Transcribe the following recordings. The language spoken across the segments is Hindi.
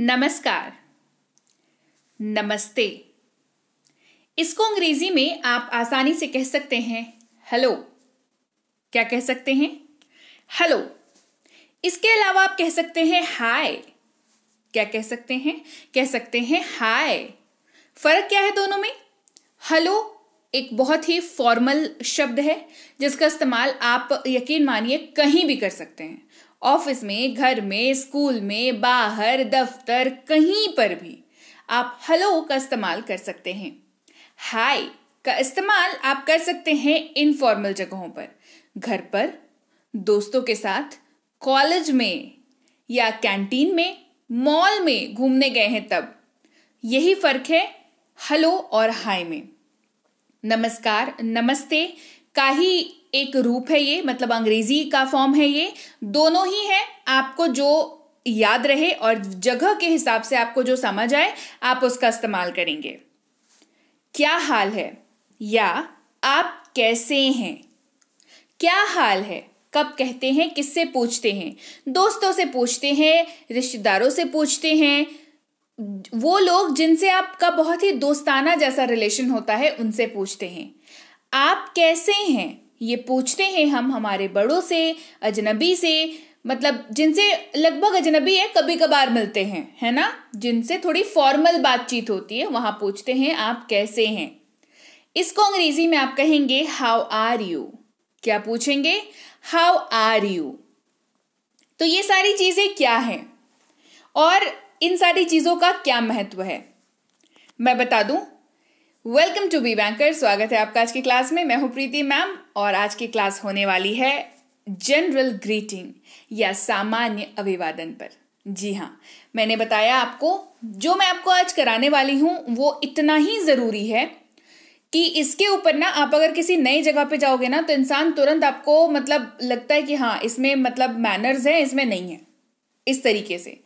नमस्कार नमस्ते इसको अंग्रेजी में आप आसानी से कह सकते हैं हेलो क्या कह सकते हैं हेलो इसके अलावा आप कह सकते हैं हाय क्या कह सकते हैं कह सकते हैं हाय फर्क क्या है दोनों में हेलो एक बहुत ही फॉर्मल शब्द है जिसका इस्तेमाल आप यकीन मानिए कहीं भी कर सकते हैं ऑफिस में घर में स्कूल में बाहर दफ्तर कहीं पर भी आप हेलो का इस्तेमाल कर सकते हैं हाय का इस्तेमाल आप कर सकते हैं इनफॉर्मल जगहों पर घर पर दोस्तों के साथ कॉलेज में या कैंटीन में मॉल में घूमने गए हैं तब यही फर्क है हेलो और हाय में नमस्कार नमस्ते का ही एक रूप है ये मतलब अंग्रेजी का फॉर्म है ये दोनों ही है आपको जो याद रहे और जगह के हिसाब से आपको जो समझ आए आप उसका इस्तेमाल करेंगे क्या हाल है या आप कैसे हैं क्या हाल है कब कहते हैं किससे पूछते हैं दोस्तों से पूछते हैं रिश्तेदारों से पूछते हैं वो लोग जिनसे आपका बहुत ही दोस्ताना जैसा रिलेशन होता है उनसे पूछते हैं आप कैसे हैं ये पूछते हैं हम हमारे बड़ों से अजनबी से मतलब जिनसे लगभग अजनबी है कभी कभार मिलते हैं है ना जिनसे थोड़ी फॉर्मल बातचीत होती है वहां पूछते हैं आप कैसे हैं इसको अंग्रेजी में आप कहेंगे हाउ आर यू क्या पूछेंगे हाउ आर यू तो ये सारी चीज़ें क्या हैं और इन सारी चीज़ों का क्या महत्व है मैं बता दूं वेलकम टू बी बैंकर स्वागत है आपका आज की क्लास में मैं हूं प्रीति मैम और आज की क्लास होने वाली है जनरल ग्रीटिंग या सामान्य अभिवादन पर जी हाँ मैंने बताया आपको जो मैं आपको आज कराने वाली हूँ वो इतना ही ज़रूरी है कि इसके ऊपर ना आप अगर किसी नई जगह पे जाओगे ना तो इंसान तुरंत आपको मतलब लगता है कि हाँ इसमें मतलब मैनर्स हैं इसमें नहीं है इस तरीके से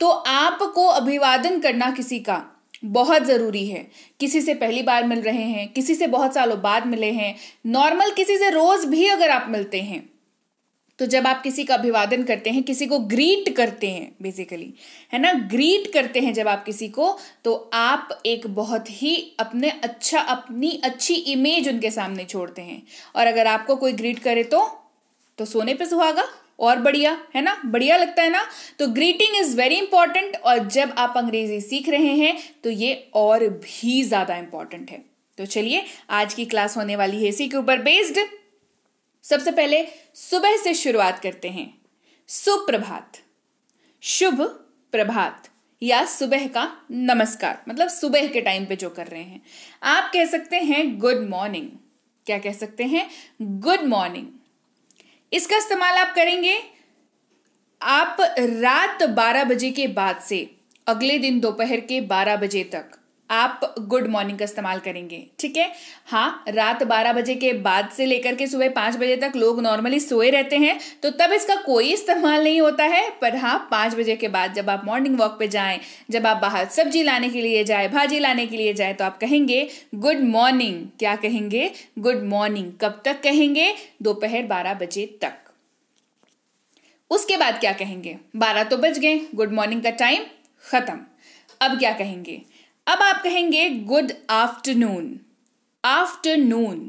तो आपको अभिवादन करना किसी का बहुत ज़रूरी है किसी से पहली बार मिल रहे हैं किसी से बहुत सालों बाद मिले हैं नॉर्मल किसी से रोज़ भी अगर आप मिलते हैं तो जब आप किसी का अभिवादन करते हैं किसी को ग्रीट करते हैं बेसिकली है ना ग्रीट करते हैं जब आप किसी को तो आप एक बहुत ही अपने अच्छा अपनी अच्छी इमेज उनके सामने छोड़ते हैं और अगर आपको कोई ग्रीट करे तो तो सोने पे सुहागा और बढ़िया है ना बढ़िया लगता है ना तो ग्रीटिंग इज वेरी इंपॉर्टेंट और जब आप अंग्रेजी सीख रहे हैं तो ये और भी ज्यादा इंपॉर्टेंट है तो चलिए आज की क्लास होने वाली है इसी के ऊपर बेस्ड सबसे पहले सुबह से शुरुआत करते हैं सुप्रभात शुभ प्रभात या सुबह का नमस्कार मतलब सुबह के टाइम पे जो कर रहे हैं आप कह सकते हैं गुड मॉर्निंग क्या कह सकते हैं गुड मॉर्निंग इसका इस्तेमाल आप करेंगे आप रात 12 बजे के बाद से अगले दिन दोपहर के 12 बजे तक आप गुड मॉर्निंग का इस्तेमाल करेंगे ठीक है हाँ रात 12 बजे के बाद से लेकर के सुबह 5 बजे तक लोग नॉर्मली सोए रहते हैं तो तब इसका कोई इस्तेमाल नहीं होता है पर हाँ 5 बजे के बाद जब आप मॉर्निंग वॉक पे जाएं जब आप बाहर सब्जी लाने के लिए जाए भाजी लाने के लिए जाए तो आप कहेंगे गुड मॉर्निंग क्या कहेंगे गुड मॉर्निंग कब तक कहेंगे दोपहर बारह बजे तक उसके बाद क्या कहेंगे बारह तो बज गए गुड मॉर्निंग का टाइम खत्म अब क्या कहेंगे अब आप कहेंगे गुड आफ्टरनून आफ्टरनून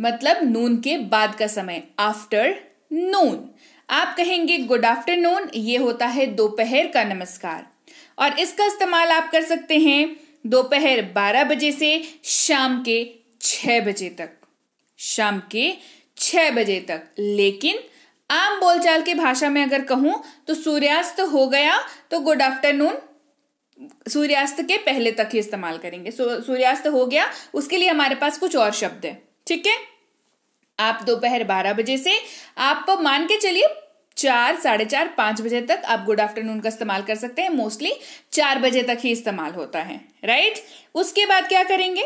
मतलब नून के बाद का समय आफ्टर नून आप कहेंगे गुड आफ्टरनून ये होता है दोपहर का नमस्कार और इसका इस्तेमाल आप कर सकते हैं दोपहर 12 बजे से शाम के 6 बजे तक शाम के 6 बजे तक लेकिन आम बोलचाल के भाषा में अगर कहूं तो सूर्यास्त हो गया तो गुड आफ्टरनून सूर्यास्त के पहले तक ही इस्तेमाल करेंगे सूर्यास्त हो गया उसके लिए हमारे पास कुछ और शब्द है ठीक है आप दोपहर बारह बजे से आप मान के चलिए चार साढ़े चार पांच बजे तक आप गुड आफ्टरनून का इस्तेमाल कर सकते हैं मोस्टली चार बजे तक ही इस्तेमाल होता है राइट उसके बाद क्या करेंगे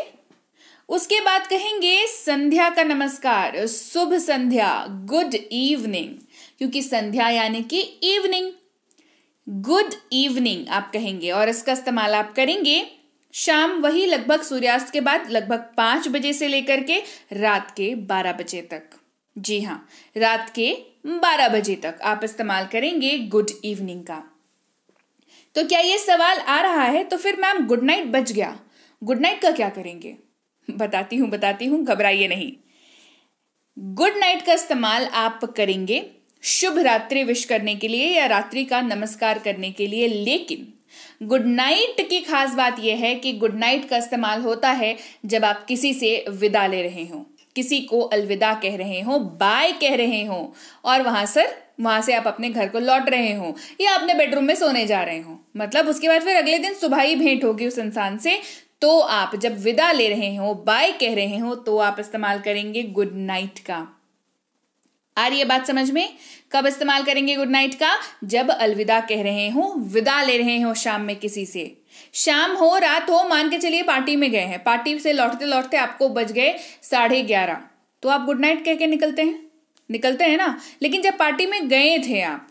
उसके बाद कहेंगे संध्या का नमस्कार शुभ संध्या गुड इवनिंग क्योंकि संध्या यानी कि इवनिंग गुड इवनिंग आप कहेंगे और इसका इस्तेमाल आप करेंगे शाम वही लगभग सूर्यास्त के बाद लगभग पांच बजे से लेकर के रात के बारह बजे तक जी हाँ रात के बारह बजे तक आप इस्तेमाल करेंगे गुड इवनिंग का तो क्या ये सवाल आ रहा है तो फिर मैम गुड नाइट बच गया गुड नाइट का क्या करेंगे बताती हूं बताती हूं घबराइए नहीं गुड नाइट का इस्तेमाल आप करेंगे शुभ रात्रि विश करने के लिए या रात्रि का नमस्कार करने के लिए लेकिन गुड नाइट की खास बात यह है कि गुड नाइट का इस्तेमाल होता है जब आप किसी से विदा ले रहे हो किसी को अलविदा कह रहे हो बाय कह रहे हो और वहां सर वहां से आप अपने घर को लौट रहे हो या अपने बेडरूम में सोने जा रहे हो मतलब उसके बाद फिर अगले दिन सुबह ही भेंट होगी उस इंसान से तो आप जब विदा ले रहे हो बाय कह रहे हो तो आप इस्तेमाल करेंगे गुड नाइट का आ रही है बात समझ में कब इस्तेमाल करेंगे गुड नाइट का जब अलविदा कह रहे हो विदा ले रहे हो शाम में किसी से शाम हो रात हो मान के चलिए पार्टी में गए हैं पार्टी से लौटते लौटते आपको बज गए साढ़े ग्यारह तो आप गुड नाइट कह के निकलते हैं निकलते हैं ना लेकिन जब पार्टी में गए थे आप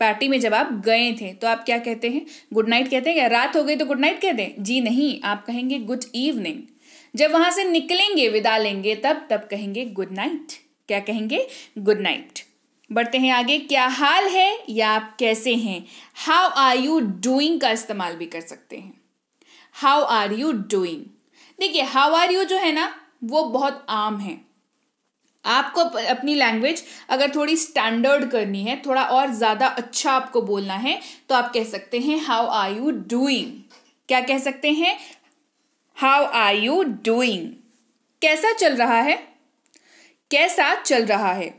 पार्टी में जब आप गए थे तो आप क्या कहते हैं गुड नाइट कहते हैं क्या रात हो गई तो गुड नाइट कह दें जी नहीं आप कहेंगे गुड इवनिंग जब वहां से निकलेंगे विदा लेंगे तब तब कहेंगे गुड नाइट क्या कहेंगे गुड नाइट बढ़ते हैं आगे क्या हाल है या आप कैसे हैं हाउ आर यू डूइंग का इस्तेमाल भी कर सकते हैं हाउ आर यू डूइंग देखिए हाउ आर यू जो है ना वो बहुत आम है आपको अपनी लैंग्वेज अगर थोड़ी स्टैंडर्ड करनी है थोड़ा और ज़्यादा अच्छा आपको बोलना है तो आप कह सकते हैं हाउ आर यू डूइंग क्या कह सकते हैं हाउ आर यू डूइंग कैसा चल रहा है कैसा चल रहा है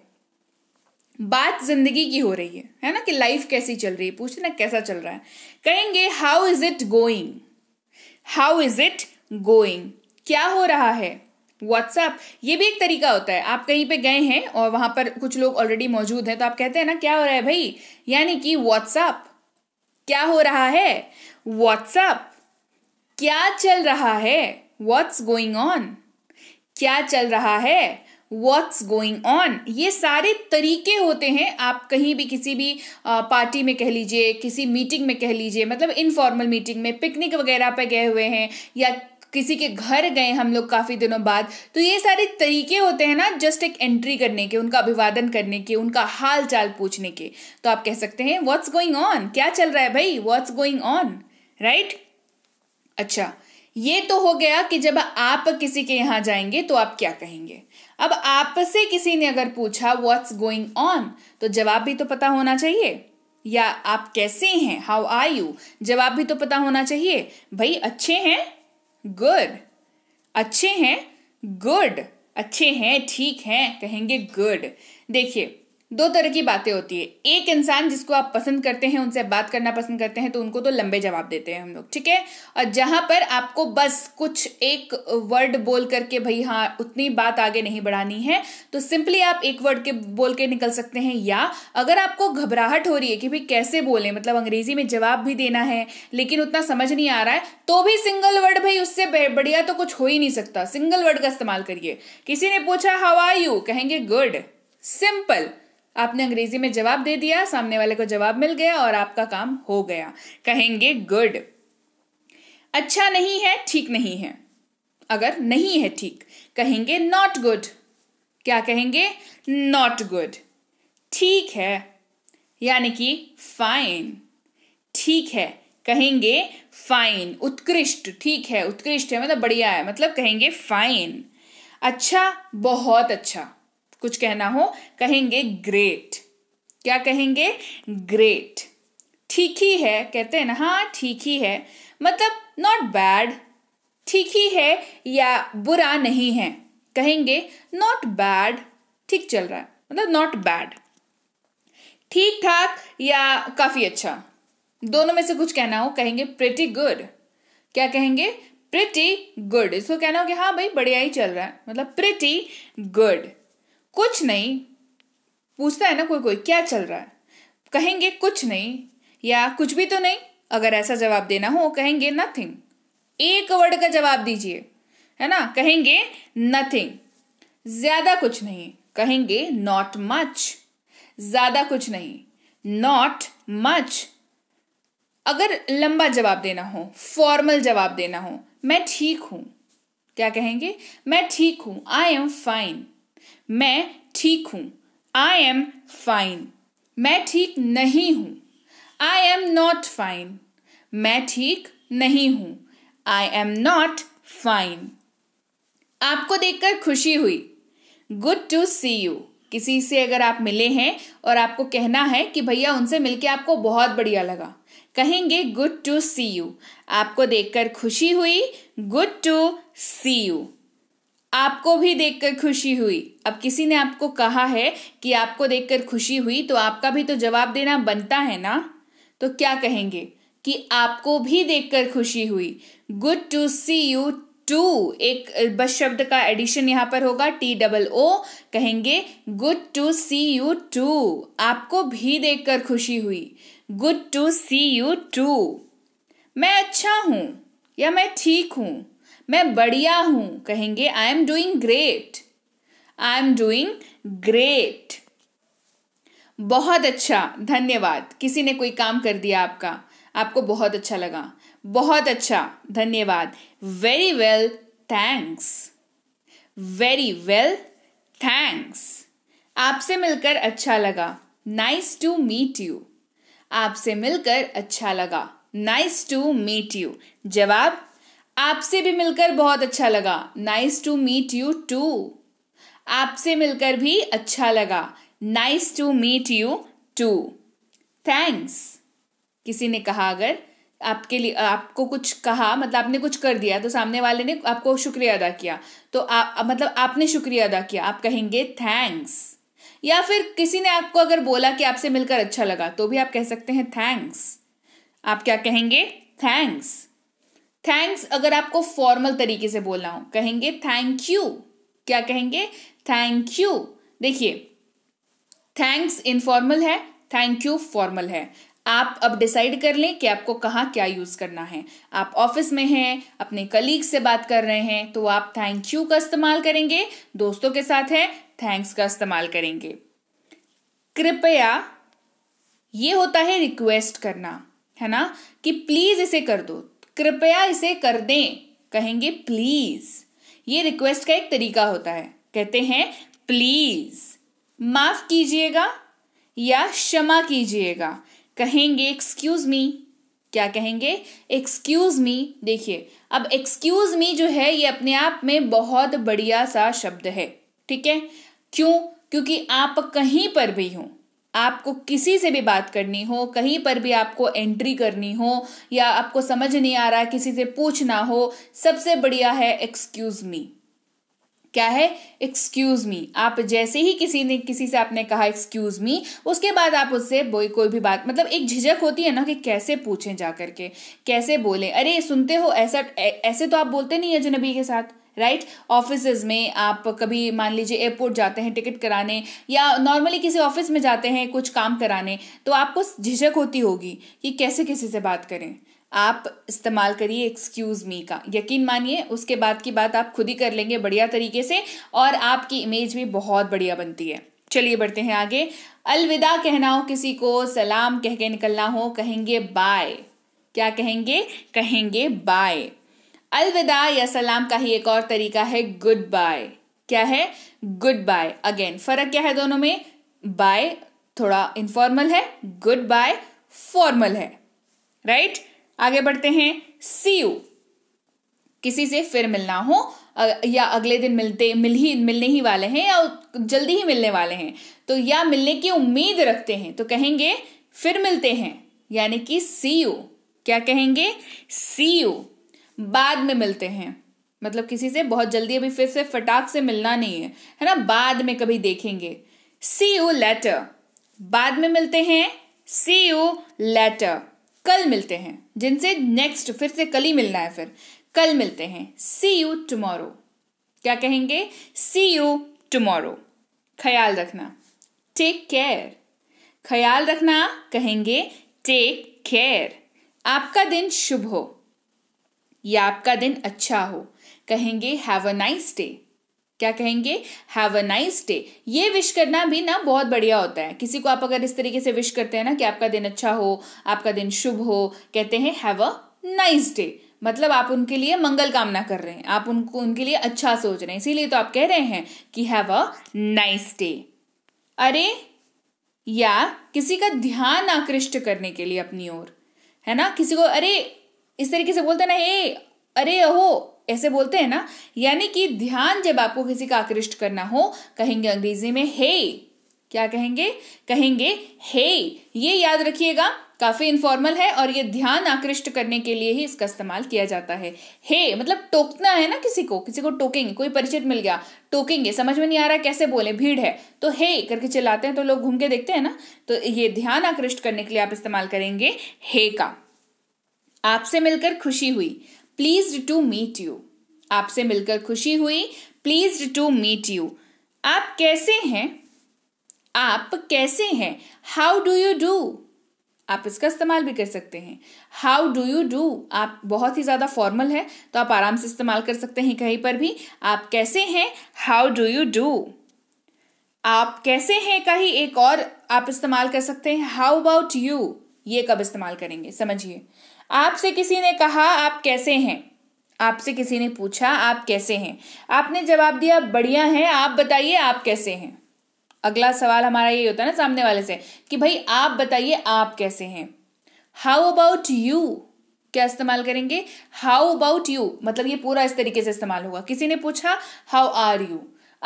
बात जिंदगी की हो रही है है ना कि लाइफ कैसी चल रही है पूछते ना कैसा चल रहा है कहेंगे how is it going how is it going क्या हो रहा है व्हाट्सअप ये भी एक तरीका होता है आप कहीं पे गए हैं और वहां पर कुछ लोग ऑलरेडी मौजूद हैं तो आप कहते हैं ना क्या हो रहा है भाई यानी कि व्हाट्सअप क्या हो रहा है व्हाट्सअप क्या चल रहा है व्हाट्स गोइंग ऑन क्या चल रहा है व्हाट्स गोइंग ऑन ये सारे तरीके होते हैं आप कहीं भी किसी भी पार्टी में कह लीजिए किसी मीटिंग में कह लीजिए मतलब इनफॉर्मल मीटिंग में पिकनिक वगैरह पर गए हुए हैं या किसी के घर गए हम लोग काफ़ी दिनों बाद तो ये सारे तरीके होते हैं ना जस्ट एक एंट्री करने के उनका अभिवादन करने के उनका हाल चाल पूछने के तो आप कह सकते हैं व्हाट्स गोइंग ऑन क्या चल रहा है भाई व्हाट्स गोइंग ऑन राइट अच्छा ये तो हो गया कि जब आप किसी के यहाँ जाएंगे तो आप क्या कहेंगे अब आपसे किसी ने अगर पूछा व्हाट्स गोइंग ऑन तो जवाब भी तो पता होना चाहिए या आप कैसे हैं हाउ आर यू जवाब भी तो पता होना चाहिए भाई अच्छे हैं गुड अच्छे हैं गुड अच्छे हैं ठीक हैं कहेंगे गुड देखिए दो तरह की बातें होती है एक इंसान जिसको आप पसंद करते हैं उनसे बात करना पसंद करते हैं तो उनको तो लंबे जवाब देते हैं हम लोग ठीक है और जहां पर आपको बस कुछ एक वर्ड बोल करके भाई हाँ उतनी बात आगे नहीं बढ़ानी है तो सिंपली आप एक वर्ड के बोल के निकल सकते हैं या अगर आपको घबराहट हो रही है कि भाई कैसे बोलें मतलब अंग्रेजी में जवाब भी देना है लेकिन उतना समझ नहीं आ रहा है तो भी सिंगल वर्ड भाई उससे बढ़िया तो कुछ हो ही नहीं सकता सिंगल वर्ड का इस्तेमाल करिए किसी ने पूछा हाउ आर यू कहेंगे गुड सिंपल आपने अंग्रेजी में जवाब दे दिया सामने वाले को जवाब मिल गया और आपका काम हो गया कहेंगे गुड अच्छा नहीं है ठीक नहीं है अगर नहीं है ठीक कहेंगे नॉट गुड क्या कहेंगे नॉट गुड ठीक है यानी कि फाइन ठीक है कहेंगे फाइन उत्कृष्ट ठीक है उत्कृष्ट है मतलब बढ़िया है मतलब कहेंगे फाइन अच्छा बहुत अच्छा कुछ कहना हो कहेंगे ग्रेट क्या कहेंगे ग्रेट ठीक ही है कहते हैं ना हाँ ठीक ही है मतलब नॉट बैड ठीक ही है या बुरा नहीं है कहेंगे नॉट बैड ठीक चल रहा है मतलब नॉट बैड ठीक ठाक या काफ़ी अच्छा दोनों में से कुछ कहना हो कहेंगे प्रिटी गुड क्या कहेंगे प्रिटी गुड इसको कहना हो कि हाँ भाई बढ़िया ही चल रहा है मतलब प्रिटी गुड कुछ नहीं पूछता है ना कोई कोई क्या चल रहा है कहेंगे कुछ नहीं या कुछ भी तो नहीं अगर ऐसा जवाब देना हो कहेंगे नथिंग एक वर्ड का जवाब दीजिए है ना कहेंगे नथिंग ज्यादा कुछ नहीं कहेंगे नॉट मच ज्यादा कुछ नहीं नॉट मच अगर लंबा जवाब देना हो फॉर्मल जवाब देना हो मैं ठीक हूं क्या कहेंगे मैं ठीक हूं आई एम फाइन मैं ठीक हूँ आई एम फाइन मैं ठीक नहीं हूँ आई एम नॉट फाइन मैं ठीक नहीं हूँ आई एम नॉट फाइन आपको देखकर खुशी हुई गुड टू सी यू किसी से अगर आप मिले हैं और आपको कहना है कि भैया उनसे मिलके आपको बहुत बढ़िया लगा कहेंगे गुड टू सी यू आपको देखकर खुशी हुई गुड टू सी यू आपको भी देखकर खुशी हुई अब किसी ने आपको कहा है कि आपको देखकर खुशी हुई तो आपका भी तो जवाब देना बनता है ना तो क्या कहेंगे कि आपको भी देखकर खुशी हुई good to see you too एक बस शब्द का एडिशन यहाँ पर होगा टी डबल ओ कहेंगे good to see you too आपको भी देखकर खुशी हुई good to see you too मैं अच्छा हूँ या मैं ठीक हूँ मैं बढ़िया हूं कहेंगे I am doing great I am doing great बहुत अच्छा धन्यवाद किसी ने कोई काम कर दिया आपका आपको बहुत अच्छा लगा बहुत अच्छा धन्यवाद very well thanks very well thanks आपसे मिलकर अच्छा लगा नाइस टू मीट यू आपसे मिलकर अच्छा लगा नाइस टू मीट यू जवाब आपसे भी मिलकर बहुत अच्छा लगा nice to meet you too आपसे मिलकर भी अच्छा लगा nice to meet you too thanks किसी ने कहा अगर आपके लिए आपको कुछ कहा मतलब आपने कुछ कर दिया तो सामने वाले ने आपको शुक्रिया अदा किया तो आप मतलब आपने शुक्रिया अदा किया आप कहेंगे थैंक्स या फिर किसी ने आपको अगर बोला कि आपसे मिलकर अच्छा लगा तो भी आप कह सकते हैं थैंक्स आप क्या कहेंगे थैंक्स थैंक्स अगर आपको फॉर्मल तरीके से बोलना हो कहेंगे थैंक यू क्या कहेंगे थैंक यू देखिए थैंक्स इनफॉर्मल है थैंक यू फॉर्मल है आप अब डिसाइड कर लें कि आपको कहाँ क्या यूज़ करना है आप ऑफिस में हैं अपने कलीग से बात कर रहे हैं तो आप थैंक यू का इस्तेमाल करेंगे दोस्तों के साथ है थैंक्स का इस्तेमाल करेंगे कृपया ये होता है रिक्वेस्ट करना है ना कि प्लीज़ इसे कर दो कृपया इसे कर दें कहेंगे प्लीज ये रिक्वेस्ट का एक तरीका होता है कहते हैं प्लीज माफ कीजिएगा या क्षमा कीजिएगा कहेंगे एक्सक्यूज मी क्या कहेंगे एक्सक्यूज मी देखिए अब एक्सक्यूज मी जो है ये अपने आप में बहुत बढ़िया सा शब्द है ठीक है क्यों क्योंकि आप कहीं पर भी हों आपको किसी से भी बात करनी हो कहीं पर भी आपको एंट्री करनी हो या आपको समझ नहीं आ रहा है किसी से पूछना हो सबसे बढ़िया है एक्सक्यूज़ मी क्या है एक्सक्यूज मी आप जैसे ही किसी ने किसी से आपने कहा एक्सक्यूज मी उसके बाद आप उससे बोई कोई भी बात मतलब एक झिझक होती है ना कि कैसे पूछें जा करके कैसे बोलें अरे सुनते हो ऐसा ऐसे तो आप बोलते नहीं अजनबी के साथ राइट right? ऑफिस में आप कभी मान लीजिए एयरपोर्ट जाते हैं टिकट कराने या नॉर्मली किसी ऑफिस में जाते हैं कुछ काम कराने तो आपको झिझक होती होगी कि कैसे किसी से बात करें आप इस्तेमाल करिए एक्सक्यूज़ मी का यकीन मानिए उसके बाद की बात आप खुद ही कर लेंगे बढ़िया तरीके से और आपकी इमेज भी बहुत बढ़िया बनती है चलिए बढ़ते हैं आगे अलविदा कहना हो किसी को सलाम कह के निकलना हो कहेंगे बाय क्या कहेंगे कहेंगे बाय अलविदा या सलाम का ही एक और तरीका है गुड बाय क्या है गुड बाय अगेन फर्क क्या है दोनों में बाय थोड़ा इनफॉर्मल है गुड बाय फॉर्मल है राइट right? आगे बढ़ते हैं सी यू किसी से फिर मिलना हो या अगले दिन मिलते मिल ही मिलने ही वाले हैं या जल्दी ही मिलने वाले हैं तो या मिलने की उम्मीद रखते हैं तो कहेंगे फिर मिलते हैं यानी कि सी यू क्या कहेंगे सी यू बाद में मिलते हैं मतलब किसी से बहुत जल्दी अभी फिर से फटाक से मिलना नहीं है है ना बाद में कभी देखेंगे सी यू लेटर बाद में मिलते हैं सी यू लेटर कल मिलते हैं जिनसे नेक्स्ट फिर से कल ही मिलना है फिर कल मिलते हैं सी यू टुमारो क्या कहेंगे सी यू टुमारो ख्याल रखना टेक केयर ख्याल रखना कहेंगे टेक केयर आपका दिन शुभ हो या आपका दिन अच्छा हो कहेंगे हैव अ नाइस डे क्या कहेंगे हैव अ नाइस डे ये विश करना भी ना बहुत बढ़िया होता है किसी को आप अगर इस तरीके से विश करते हैं ना कि आपका दिन अच्छा हो आपका दिन शुभ हो कहते हैं हैव अ नाइस डे मतलब आप उनके लिए मंगल कामना कर रहे हैं आप उनको उनके लिए अच्छा सोच रहे हैं इसीलिए तो आप कह रहे हैं कि हैव अ नाइस डे अरे या किसी का ध्यान आकृष्ट करने के लिए अपनी ओर है ना किसी को अरे इस तरीके से बोलते ना हे अरे अहो ऐसे बोलते हैं ना यानी कि ध्यान जब आपको किसी का आकृष्ट करना हो कहेंगे अंग्रेजी में हे hey. क्या कहेंगे कहेंगे हे hey. ये याद रखिएगा काफी इनफॉर्मल है और ये ध्यान आकृष्ट करने के लिए ही इसका इस्तेमाल किया जाता है हे hey, मतलब टोकना है ना किसी को किसी को टोकेंगे कोई परिचित मिल गया टोकेंगे समझ में नहीं आ रहा कैसे बोले भीड़ है तो हे hey, करके चलाते हैं तो लोग घूम के देखते हैं ना तो ये ध्यान आकृष्ट करने के लिए आप इस्तेमाल करेंगे हे hey का आपसे मिलकर खुशी हुई प्लीज टू मीट यू आपसे मिलकर खुशी हुई प्लीज टू मीट यू आप कैसे हैं आप कैसे हैं हाउ डू यू डू आप इसका इस्तेमाल भी कर सकते हैं हाउ डू यू डू आप बहुत ही ज़्यादा फॉर्मल है तो आप आराम से इस्तेमाल कर सकते हैं कहीं पर भी आप कैसे हैं हाउ डू यू डू आप कैसे हैं का ही एक और आप इस्तेमाल कर सकते हैं हाउ अबाउट यू ये कब इस्तेमाल करेंगे समझिए आपसे किसी ने कहा आप कैसे हैं आपसे किसी ने पूछा आप कैसे हैं आपने जवाब दिया बढ़िया हैं आप बताइए आप कैसे हैं अगला सवाल हमारा ये होता है ना सामने वाले से कि भाई आप बताइए आप कैसे हैं हाउ अबाउट यू क्या इस्तेमाल करेंगे हाउ अबाउट यू मतलब ये पूरा इस तरीके से इस्तेमाल होगा किसी ने पूछा हाउ आर यू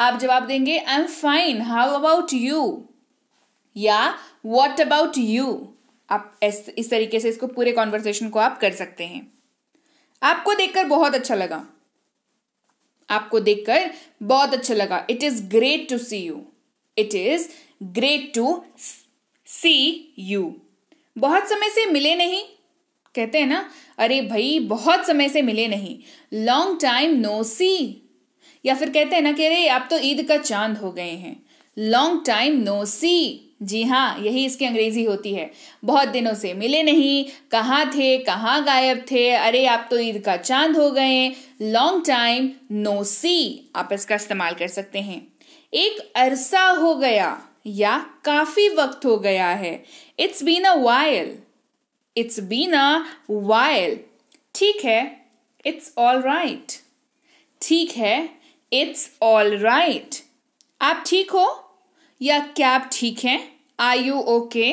आप जवाब देंगे I am fine how about you या वॉट अबाउट यू आप इस, इस तरीके से इसको पूरे कॉन्वर्सेशन को आप कर सकते हैं आपको देखकर बहुत अच्छा लगा आपको देखकर बहुत अच्छा लगा it is great to see you it is great to see you बहुत समय से मिले नहीं कहते हैं ना अरे भाई बहुत समय से मिले नहीं लॉन्ग टाइम नो सी या फिर कहते हैं ना कि अरे आप तो ईद का चांद हो गए हैं लॉन्ग टाइम नो सी जी हाँ यही इसकी अंग्रेजी होती है बहुत दिनों से मिले नहीं कहाँ थे कहाँ गायब थे अरे आप तो ईद का चांद हो गए लॉन्ग टाइम नो सी आप इसका इस्तेमाल कर सकते हैं एक अरसा हो गया या काफी वक्त हो गया है it's been a while it's been a while ठीक है इट्स ऑल राइट ठीक है इट्स ऑल राइट आप ठीक हो या क्या आप ठीक हैं आई यू ओके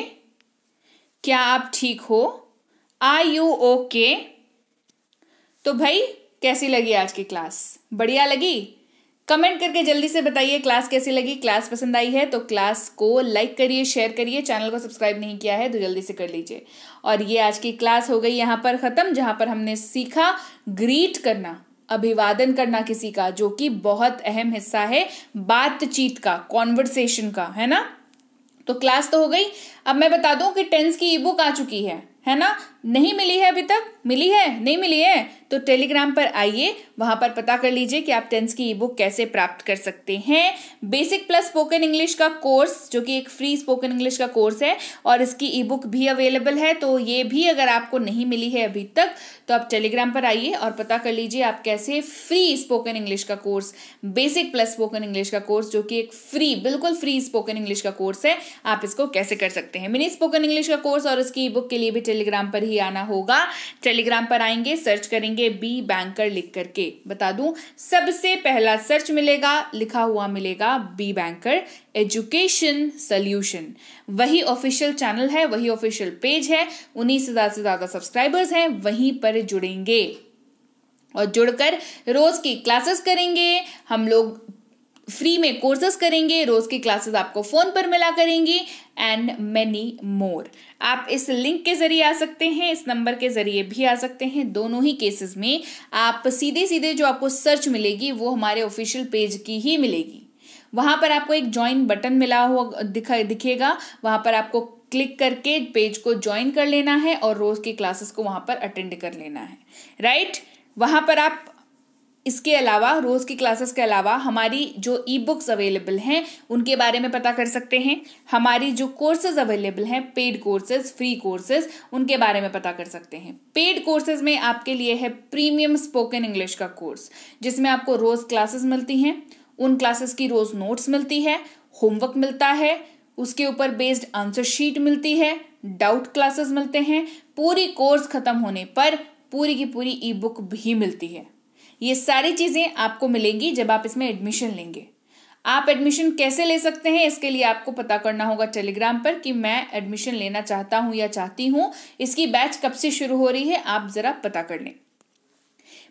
क्या आप ठीक हो आई यू ओके तो भाई कैसी लगी आज की क्लास बढ़िया लगी कमेंट करके जल्दी से बताइए क्लास कैसी लगी क्लास पसंद आई है तो क्लास को लाइक करिए शेयर करिए चैनल को सब्सक्राइब नहीं किया है तो जल्दी से कर लीजिए और ये आज की क्लास हो गई यहाँ पर ख़त्म जहाँ पर हमने सीखा ग्रीट करना अभिवादन करना किसी का जो कि बहुत अहम हिस्सा है बातचीत का कॉन्वर्सेशन का है ना तो क्लास तो हो गई अब मैं बता दूं कि टेंस की ई बुक आ चुकी है है ना नहीं मिली है अभी तक मिली है नहीं मिली है तो टेलीग्राम पर आइए वहां पर पता कर लीजिए कि आप टेंस की ई बुक कैसे प्राप्त कर सकते हैं बेसिक प्लस स्पोकन इंग्लिश का कोर्स जो कि एक फ्री स्पोकन इंग्लिश का कोर्स है और इसकी ई बुक भी अवेलेबल है तो ये भी अगर आपको नहीं मिली है अभी तक तो आप टेलीग्राम पर आइए और पता कर लीजिए आप कैसे फ्री स्पोकन इंग्लिश का course basic plus spoken English का कोर्स जो कि एक फ्री बिल्कुल फ्री स्पोकन इंग्लिश का कोर्स है आप इसको कैसे कर सकते हैं मिनी स्पोकन इंग्लिश का कोर्स और इसकी ई बुक के लिए भी टेलीग्राम पर ही ही आना होगा टेलीग्राम पर आएंगे सर्च करेंगे बी बैंकर लिख करके बता दूं सबसे पहला सर्च मिलेगा लिखा हुआ मिलेगा बी बैंकर एजुकेशन सल्यूशन वही ऑफिशियल चैनल है वही ऑफिशियल पेज है उन्हीं से ज़्यादा से ज़्यादा सब्सक्राइबर्स हैं वहीं पर जुड़ेंगे और जुड़कर रोज की क्लासेस करेंगे हम लोग फ्री में कोर्सेस करेंगे रोज की क्लासेस आपको फोन पर मिला करेंगी एंड मैनी मोर आप इस लिंक के जरिए आ सकते हैं इस नंबर के जरिए भी आ सकते हैं दोनों ही केसेस में आप सीधे सीधे जो आपको सर्च मिलेगी वो हमारे ऑफिशियल पेज की ही मिलेगी वहां पर आपको एक ज्वाइन बटन मिला हुआ दिखा दिखेगा वहां पर आपको क्लिक करके पेज को ज्वाइन कर लेना है और रोज़ की क्लासेस को वहां पर अटेंड कर लेना है राइट right? पर आप इसके अलावा रोज़ की क्लासेस के अलावा हमारी जो ई बुक्स अवेलेबल हैं उनके बारे में पता कर सकते हैं हमारी जो कोर्सेज अवेलेबल हैं पेड कोर्सेज फ्री कोर्सेज उनके बारे में पता कर सकते हैं पेड कोर्सेज में आपके लिए है प्रीमियम स्पोकन इंग्लिश का कोर्स जिसमें आपको रोज़ क्लासेस मिलती हैं उन क्लासेस की रोज़ नोट्स मिलती है होमवर्क मिलता है उसके ऊपर बेस्ड आंसर शीट मिलती है डाउट क्लासेस मिलते हैं पूरी कोर्स ख़त्म होने पर पूरी की पूरी ई बुक भी मिलती है ये सारी चीज़ें आपको मिलेंगी जब आप इसमें एडमिशन लेंगे आप एडमिशन कैसे ले सकते हैं इसके लिए आपको पता करना होगा टेलीग्राम पर कि मैं एडमिशन लेना चाहता हूं या चाहती हूँ इसकी बैच कब से शुरू हो रही है आप ज़रा पता कर लें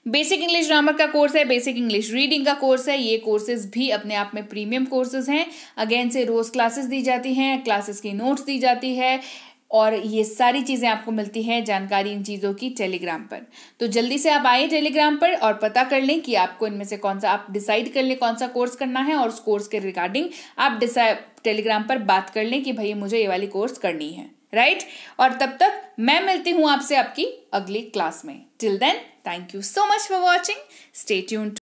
बेसिक इंग्लिश ग्रामर का कोर्स है बेसिक इंग्लिश रीडिंग का कोर्स है ये कोर्सेज भी अपने आप में प्रीमियम कोर्सेज हैं अगेन से रोज क्लासेस दी जाती हैं क्लासेस की नोट्स दी जाती है और ये सारी चीज़ें आपको मिलती हैं जानकारी इन चीज़ों की टेलीग्राम पर तो जल्दी से आप आए टेलीग्राम पर और पता कर लें कि आपको इनमें से कौन सा आप डिसाइड कर लें कौन सा कोर्स करना है और उस कोर्स के रिगार्डिंग आप टेलीग्राम पर बात कर लें कि भाई मुझे ये वाली कोर्स करनी है राइट और तब तक मैं मिलती हूँ आपसे आपकी अगली क्लास में till then thank you so much for watching stay to